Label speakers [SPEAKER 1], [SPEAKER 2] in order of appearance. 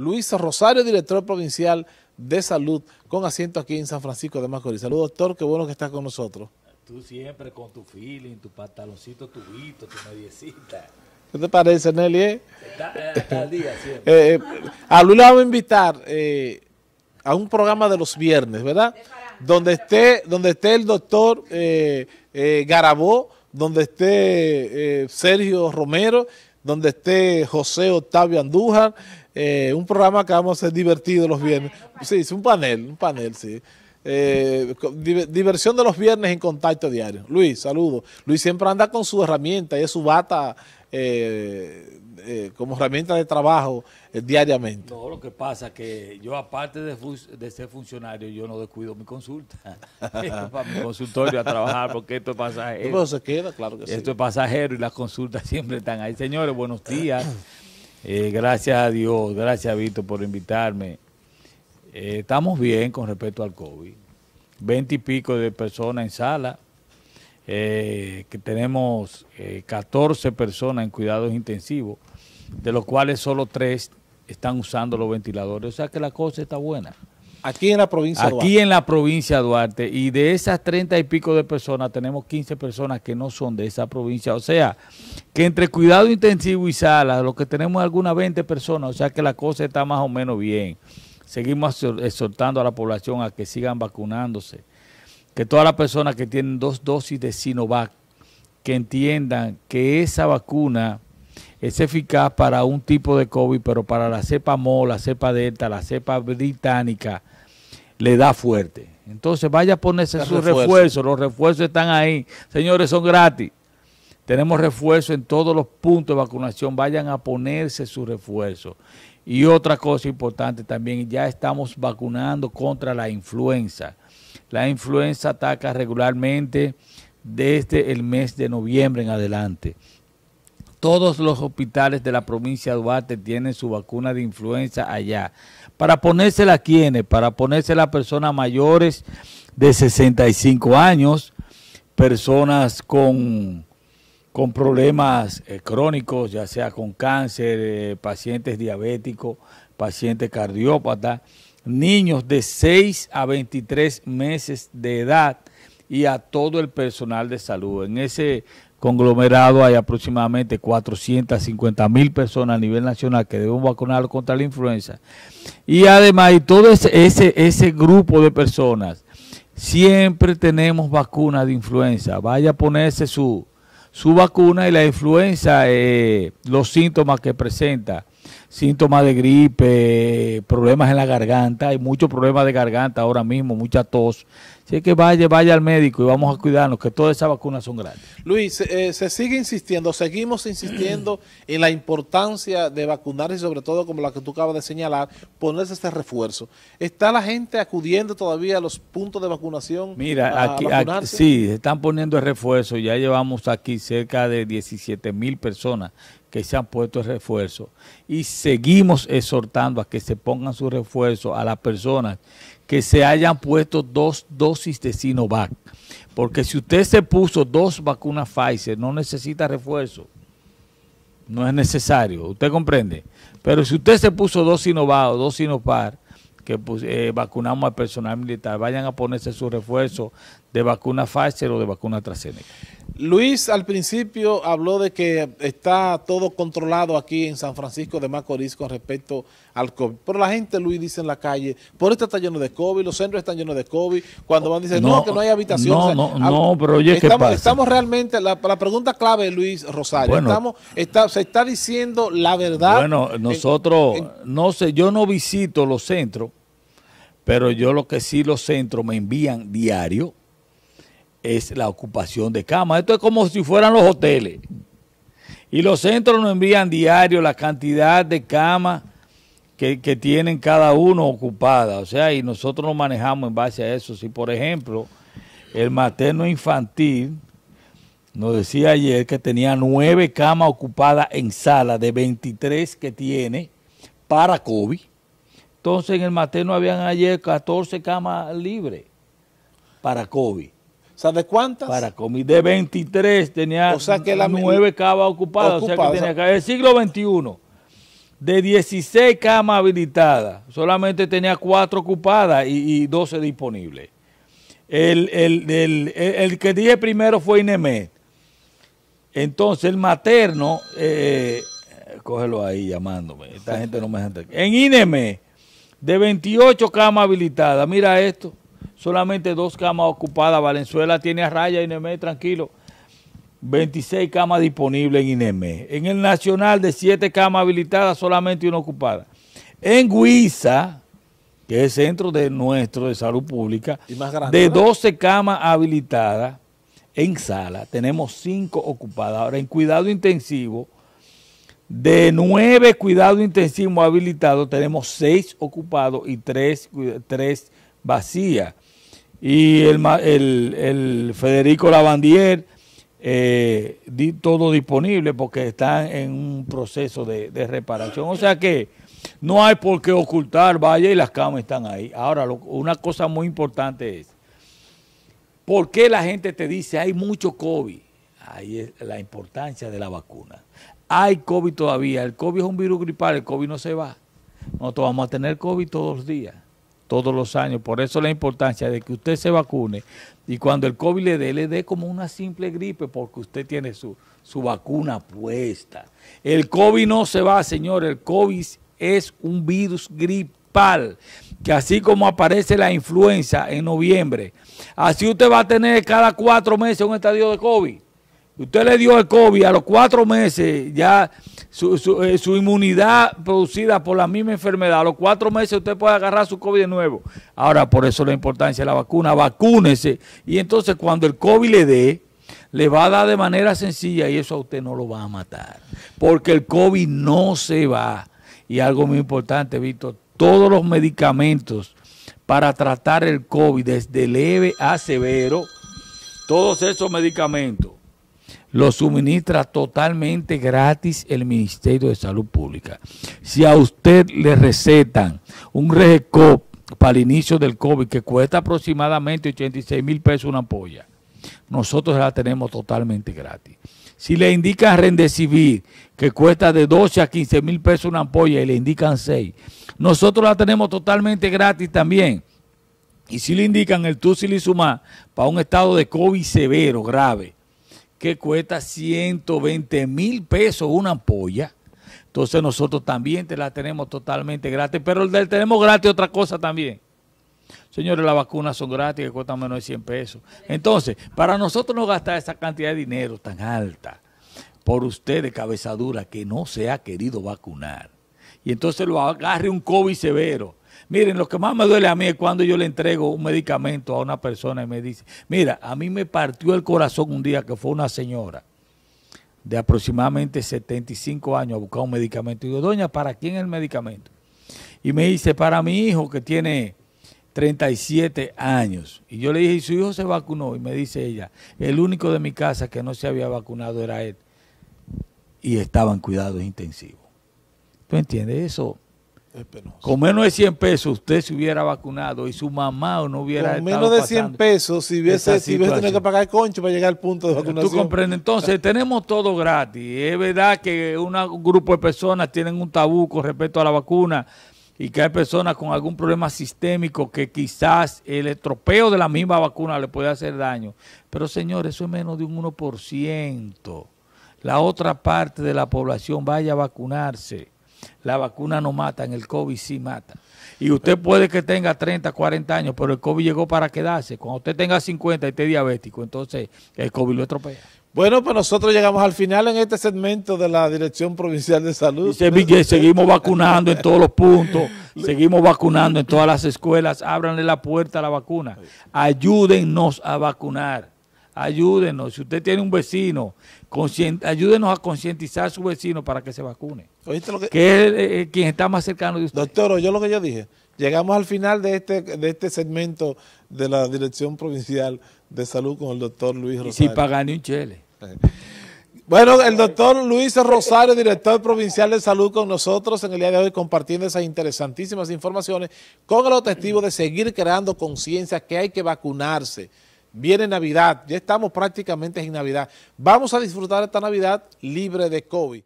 [SPEAKER 1] Luis Rosario, director provincial de salud, con asiento aquí en San Francisco de Macorís. Salud, doctor, qué bueno que estás con nosotros.
[SPEAKER 2] Tú siempre con tu feeling, tu pantaloncito tu tubito, tu mediecita.
[SPEAKER 1] ¿Qué te parece, Nelly? Eh? Eh, está, al día siempre. Eh, a Luis le vamos a invitar a un programa de los viernes, ¿verdad? Donde esté, donde esté el doctor Garabó, donde esté Sergio Romero, donde esté José Octavio Andújar, eh, un programa que vamos a ser divertido los viernes. Sí, es un panel, un panel, sí. Eh, diversión de los viernes en contacto diario. Luis, saludo. Luis siempre anda con su herramienta y es su bata eh, como herramienta de trabajo diariamente.
[SPEAKER 2] No, lo que pasa es que yo aparte de, ser funcionario, yo no descuido mi consulta. para mi consultorio a trabajar porque esto es pasajero. esto es pasajero y las consultas siempre están ahí. Señores, buenos días. Eh, gracias a Dios, gracias Vito por invitarme. Eh, estamos bien con respecto al COVID. Veinte y pico de personas en sala, eh, que tenemos 14 personas en cuidados intensivos, de los cuales solo tres están usando los ventiladores. O sea que la cosa está buena. Aquí en la provincia Aquí Duarte. en la provincia Duarte. Y de esas treinta y pico de personas, tenemos 15 personas que no son de esa provincia. O sea, que entre cuidado intensivo y sala, lo que tenemos es algunas 20 personas. O sea que la cosa está más o menos bien. Seguimos exhortando a la población a que sigan vacunándose. Que todas las personas que tienen dos dosis de Sinovac, que entiendan que esa vacuna es eficaz para un tipo de COVID, pero para la cepa mola, la cepa Delta, la cepa británica, le da fuerte. Entonces vaya a ponerse su refuerzo. los refuerzos están ahí. Señores, son gratis. Tenemos refuerzo en todos los puntos de vacunación, vayan a ponerse su refuerzo Y otra cosa importante también, ya estamos vacunando contra la influenza. La influenza ataca regularmente desde el mes de noviembre en adelante todos los hospitales de la provincia de Duarte tienen su vacuna de influenza allá. ¿Para ponérsela a quiénes? Para ponérsela a personas mayores de 65 años, personas con, con problemas eh, crónicos, ya sea con cáncer, eh, pacientes diabéticos, pacientes cardiópatas, niños de 6 a 23 meses de edad y a todo el personal de salud. En ese conglomerado hay aproximadamente 450 mil personas a nivel nacional que debemos vacunar contra la influenza. Y además, y todo ese, ese, grupo de personas, siempre tenemos vacunas de influenza. Vaya a ponerse su, su vacuna y la influenza, eh, los síntomas que presenta síntomas de gripe, problemas en la garganta, hay muchos problemas de garganta ahora mismo, mucha tos. Así que vaya, vaya al médico y vamos a cuidarnos, que todas esas vacunas son grandes
[SPEAKER 1] Luis, eh, se sigue insistiendo, seguimos insistiendo en la importancia de vacunarse, y sobre todo como la que tú acabas de señalar, ponerse este refuerzo. ¿Está la gente acudiendo todavía a los puntos de vacunación? Mira, aquí, sí,
[SPEAKER 2] están poniendo el refuerzo, ya llevamos aquí cerca de 17 mil personas que se han puesto el refuerzo y seguimos exhortando a que se pongan su refuerzo a las personas que se hayan puesto dos dosis de Sinovac. Porque si usted se puso dos vacunas Pfizer, no necesita refuerzo. No es necesario, usted comprende. Pero si usted se puso dos Sinovac o dos Sinopar, que pues, eh, vacunamos al personal militar, vayan a ponerse su refuerzo de vacuna Pfizer o de vacuna AstraZeneca. Luis al principio
[SPEAKER 1] habló de que está todo controlado aquí en San Francisco de Macorís con respecto al COVID. Pero la gente, Luis, dice en la calle, por esto está lleno de COVID, los centros están llenos de COVID. Cuando van dicen, no, que no hay habitaciones. No, no, no, pero oye, estamos, ¿qué pasa? Estamos realmente, la, pregunta clave, Luis Rosario, estamos, está, se está diciendo la verdad. Bueno, nosotros,
[SPEAKER 2] no sé, yo no visito los centros, pero yo lo que sí los centros me envían diario es la ocupación de camas. Esto es como si fueran los hoteles. Y los centros nos envían diario la cantidad de camas que, tienen cada uno ocupada. O sea, y nosotros nos manejamos en base a eso. Si, por ejemplo, el materno infantil nos decía ayer que tenía nueve camas ocupadas en sala de 23 que tiene para COVID. Entonces, en el materno habían ayer 14 camas libres para COVID. ¿Sabe cuántas? Para comida. De 23 tenía 9 camas ocupadas. o El siglo XXI, de 16 camas habilitadas, solamente tenía 4 ocupadas y, 12 disponibles. El, que dije primero fue Inemet. Entonces, el materno, eh, cógelo ahí llamándome, esta gente no me deja En Inemet, de 28 camas habilitadas, mira esto, solamente dos camas ocupadas. Valenzuela tiene a raya, Inemé, tranquilo. 26 camas disponibles en Inemé. En el Nacional, de 7 camas habilitadas, solamente una ocupada. En Huiza, que es centro de nuestro de salud pública, de 12 camas habilitadas en sala, tenemos 5 ocupadas. Ahora, en cuidado intensivo, de 9 cuidados intensivos habilitados, tenemos 6 ocupados y 3 tres vacías y el, el, Federico Lavandier, eh, di, todo disponible porque están en un proceso de, reparación. O sea que no hay por qué ocultar, vaya, y las camas están ahí. Ahora, una cosa muy importante es, ¿por qué la gente te dice hay mucho COVID? Ahí es la importancia de la vacuna. Hay COVID todavía, el COVID es un virus gripal, el COVID no se va. Nosotros vamos a tener COVID todos los días todos los años. Por eso la importancia de que usted se vacune y cuando el COVID le dé, le dé como una simple gripe porque usted tiene su, vacuna puesta. El COVID no se va, señor. El COVID es un virus gripal que así como aparece la influenza en noviembre, así usted va a tener cada cuatro meses un estadio de COVID. Usted le dio el COVID a los cuatro meses, ya su, eh, su, inmunidad producida por la misma enfermedad. A los cuatro meses usted puede agarrar su COVID de nuevo. Ahora, por eso la importancia de la vacuna, vacúnese. Y entonces cuando el COVID le dé, le va a dar de manera sencilla y eso a usted no lo va a matar. Porque el COVID no se va. Y algo muy importante, Víctor, todos los medicamentos para tratar el COVID, desde leve a severo, todos esos medicamentos lo suministra totalmente gratis el Ministerio de Salud Pública. Si a usted le recetan un RECOP para el inicio del COVID que cuesta aproximadamente 86 mil pesos una ampolla, nosotros la tenemos totalmente gratis. Si le indican Rendecivir, que cuesta de 12 a 15 mil pesos una ampolla, y le indican 6, nosotros la tenemos totalmente gratis también. Y si le indican el suma para un estado de COVID severo, grave, que cuesta 120 mil pesos una ampolla. Entonces nosotros también te la tenemos totalmente gratis, pero del tenemos gratis otra cosa también. Señores, las vacunas son gratis, que cuestan menos de 100 pesos. Entonces, para nosotros no gastar esa cantidad de dinero tan alta por usted cabeza cabezadura, que no se ha querido vacunar. Y entonces lo agarre un COVID severo Miren, lo que más me duele a mí es cuando yo le entrego un medicamento a una persona y me dice, mira, a mí me partió el corazón un día que fue una señora de aproximadamente 75 años a buscar un medicamento. Y yo, doña, ¿para quién el medicamento? Y me dice, para mi hijo que tiene 37 años. Y yo le dije, ¿y su hijo se vacunó? Y me dice ella, el único de mi casa que no se había vacunado era él. Y estaba en cuidados intensivos. ¿Tú entiendes? Eso con menos de 100 pesos usted se hubiera vacunado y su mamá no hubiera Con menos de 100 pesos si hubiese, tenido
[SPEAKER 1] que pagar concho para llegar al punto de vacunación. Tú comprendes, entonces
[SPEAKER 2] tenemos todo gratis. Es verdad que un grupo de personas tienen un tabú con respecto a la vacuna y que hay personas con algún problema sistémico que quizás el estropeo de la misma vacuna le puede hacer daño. Pero señores eso es menos de un 1%. La otra parte de la población vaya a vacunarse. La vacuna no mata, en el COVID sí mata. Y usted puede que tenga 30, 40 años, pero el COVID llegó para quedarse. Cuando usted tenga 50 y esté diabético, entonces el COVID lo atropella. Bueno, pues nosotros llegamos al final
[SPEAKER 1] en este segmento de la Dirección Provincial de Salud.
[SPEAKER 2] Dice, seguimos vacunando en todos los puntos, seguimos vacunando en todas las escuelas, ábranle la puerta a la vacuna, ayúdennos a vacunar ayúdenos. Si usted tiene un vecino, ayúdenos a concientizar a su vecino para que se vacune. ¿Oíste
[SPEAKER 1] que, eh,
[SPEAKER 2] eh, quien está más cercano de usted.
[SPEAKER 1] Doctor, yo lo que yo dije. Llegamos al final de este, este segmento de la Dirección Provincial de Salud con el doctor Luis Rosario. Y
[SPEAKER 2] si ni un chele. Eh.
[SPEAKER 1] Bueno, el doctor Luis Rosario, director provincial de salud, con nosotros en el día de hoy compartiendo esas interesantísimas informaciones con el objetivo de seguir creando conciencia que hay que vacunarse. Viene Navidad, ya estamos prácticamente en Navidad. Vamos a disfrutar esta Navidad libre de COVID.